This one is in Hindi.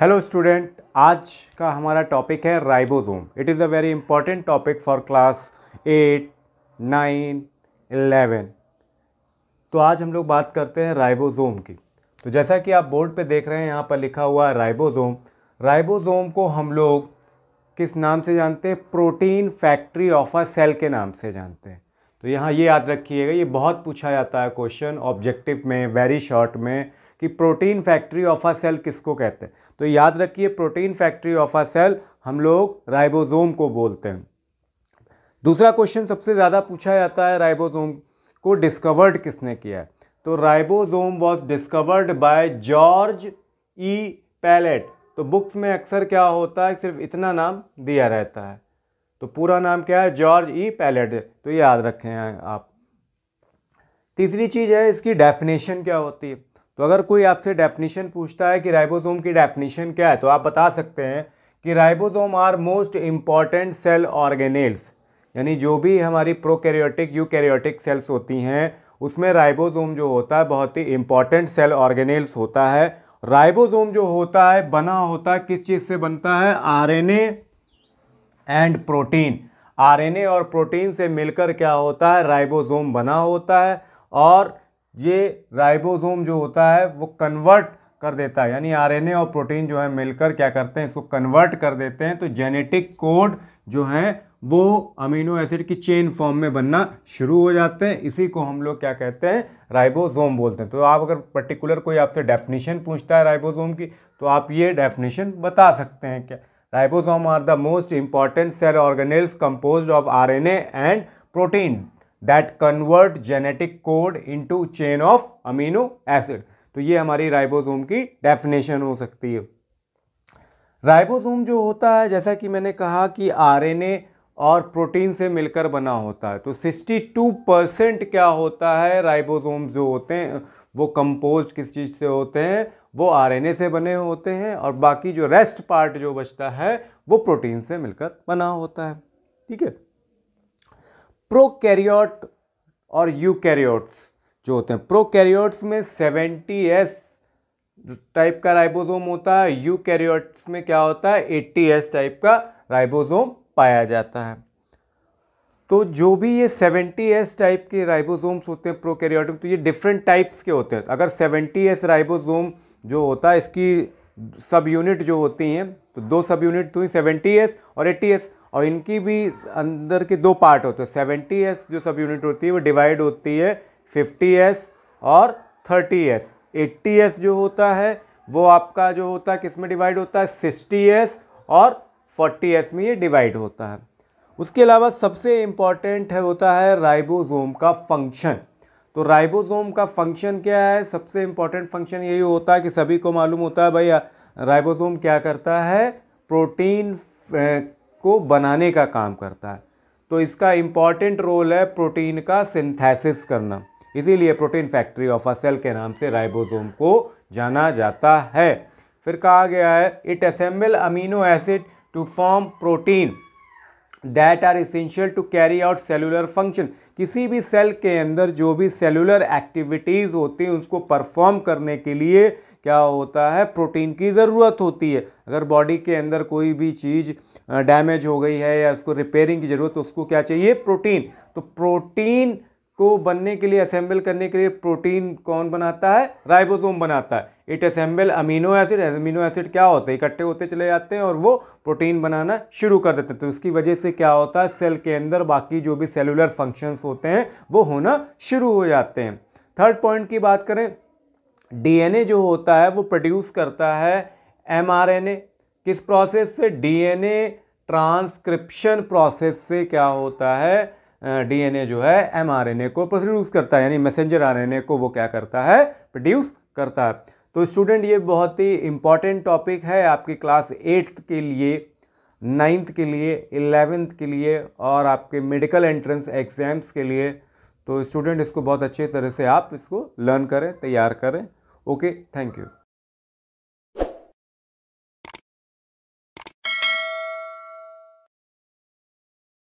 हेलो स्टूडेंट आज का हमारा टॉपिक है ribosome it is a very important topic for class eight nine eleven तो आज हम लोग बात करते हैं राइबोसोम की तो जैसा कि आप बोर्ड पे देख रहे हैं यहाँ पर लिखा हुआ है राइबोसोम राइबोसोम को हम लोग किस नाम से जानते हैं protein factory of a cell के नाम से जानते हैं तो यहाँ ये याद रखिएगा ये बहुत पूछा जाता है क्वेश्चन ऑब्जेक्टिव में वेरी शॉर्ट में कि protein factory of a cell किसको कहते हैं तो याद रखिए protein factory of a cell हम लोग राइबोजोम को बोलते हैं दूसरा क्वेश्चन सबसे ज़्यादा पूछा जाता है राइबोजोम को डिस्कवर्ड किसने किया है तो ribosome was discovered by George E Palade तो बुक्स में अक्सर क्या होता है सिर्फ इतना नाम दिया रहता है तो पूरा नाम क्या है जॉर्ज ई पैलेट तो ये याद रखें आप तीसरी चीज़ है इसकी डेफिनेशन क्या होती है तो अगर कोई आपसे डेफिनेशन पूछता है कि राइबोसोम की डेफिनेशन क्या है तो आप बता सकते हैं कि ribosome are most important cell organelles यानी जो भी हमारी प्रोकैरियोटिक यूकैरियोटिक सेल्स होती हैं उसमें राइबोसोम जो होता है बहुत ही इम्पॉर्टेंट सेल ऑर्गेनेल्स होता है राइबोसोम जो होता है बना होता है किस चीज़ से बनता है आर एंड प्रोटीन आर और प्रोटीन से मिलकर क्या होता है राइबोजोम बना होता है और ये राइबोसोम जो होता है वो कन्वर्ट कर देता है यानी आरएनए और प्रोटीन जो है मिलकर क्या करते हैं इसको कन्वर्ट कर देते हैं तो जेनेटिक कोड जो है वो अमीनो एसिड की चेन फॉर्म में बनना शुरू हो जाते हैं इसी को हम लोग क्या कहते हैं राइबोसोम बोलते हैं तो आप अगर पर्टिकुलर कोई आपसे डेफिनेशन पूछता है राइबोसोम की तो आप ये डेफिनेशन बता सकते हैं क्या ribosome are the most important cell organelles compose of R and protein that convert genetic code into chain of amino acid तो ये हमारी राइबोसोम की डेफिनेशन हो सकती है राइबोसोम जो होता है जैसा कि मैंने कहा कि आरएनए और प्रोटीन से मिलकर बना होता है तो 62 परसेंट क्या होता है राइबोसोम जो होते हैं वो कंपोज किस चीज़ से होते हैं वो आरएनए से बने होते हैं और बाकी जो रेस्ट पार्ट जो बचता है वो प्रोटीन से मिलकर बना होता है ठीक है प्रोकैरियोट और यूकैरियोट्स जो होते हैं प्रोकैरियोट्स में सेवेंटी एस टाइप का राइबोसोम होता है यूकैरियोट्स में क्या होता है एट्टी एस टाइप का राइबोसोम पाया जाता है तो जो भी ये सेवेंटी एस टाइप के राइबोसोम्स होते हैं प्रोकैरियोट में तो ये डिफरेंट टाइप्स के होते हैं अगर सेवेंटी एस राइबोसोम जो होता है इसकी सब यूनिट जो होती हैं तो दो सब यूनिट तो सेवेंटी एस और एट्टी एस और इनकी भी अंदर के दो पार्ट होते हैं सेवेंटी एस जो सब यूनिट होती है वो डिवाइड होती है फिफ्टी एस और थर्टी एस एट्टी एस जो होता है वो आपका जो होता है किस में डिवाइड होता है सिक्सटी एस और फोर्टी एस में ये डिवाइड होता है उसके अलावा सबसे इम्पॉर्टेंट है होता है राइबोसोम का फंक्शन तो राइबोसोम का फंक्शन क्या है सबसे इम्पॉर्टेंट फंक्शन यही होता है कि सभी को मालूम होता है भाई राइबोसोम क्या करता है प्रोटीन को बनाने का काम करता है तो इसका इम्पॉर्टेंट रोल है प्रोटीन का सिंथेसिस करना इसीलिए protein factory of a cell के नाम से राइबोसोम को जाना जाता है फिर कहा गया है it assemble amino acid to form protein that are essential to carry out cellular function किसी भी सेल के अंदर जो भी सेलुलर एक्टिविटीज़ होती हैं उसको परफॉर्म करने के लिए क्या होता है प्रोटीन की ज़रूरत होती है अगर बॉडी के अंदर कोई भी चीज़ डैमेज हो गई है या उसको रिपेयरिंग की ज़रूरत तो उसको क्या चाहिए प्रोटीन तो प्रोटीन को बनने के लिए असेंबल करने के लिए प्रोटीन कौन बनाता है राइबोसोम बनाता है it assemble amino acid amino acid क्या होते हैं इकट्ठे होते चले जाते हैं और वो प्रोटीन बनाना शुरू कर देते हैं तो उसकी वजह से क्या होता है सेल के अंदर बाकी जो भी सेलुलर फंक्शंस होते हैं वो होना शुरू हो जाते हैं थर्ड पॉइंट की बात करें डीएनए जो होता है वो प्रोड्यूस करता है एमआरएनए किस प्रोसेस से डीएनए ट्रांसक्रिप्शन प्रोसेस से क्या होता है डीएनए जो है एमआरएनए को प्रोड्यूस करता है यानी मैसेंजर आरएनए को वो क्या करता है प्रोड्यूस करता है तो स्टूडेंट ये बहुत ही इम्पॉर्टेंट टॉपिक है आपकी क्लास एट्थ के लिए नाइन्थ के लिए एलेवेंथ के लिए और आपके मेडिकल एंट्रेंस एग्ज़ाम्स के लिए तो स्टूडेंट इसको बहुत अच्छे तरह से आप इसको लर्न करें तैयार करें Okay, thank you.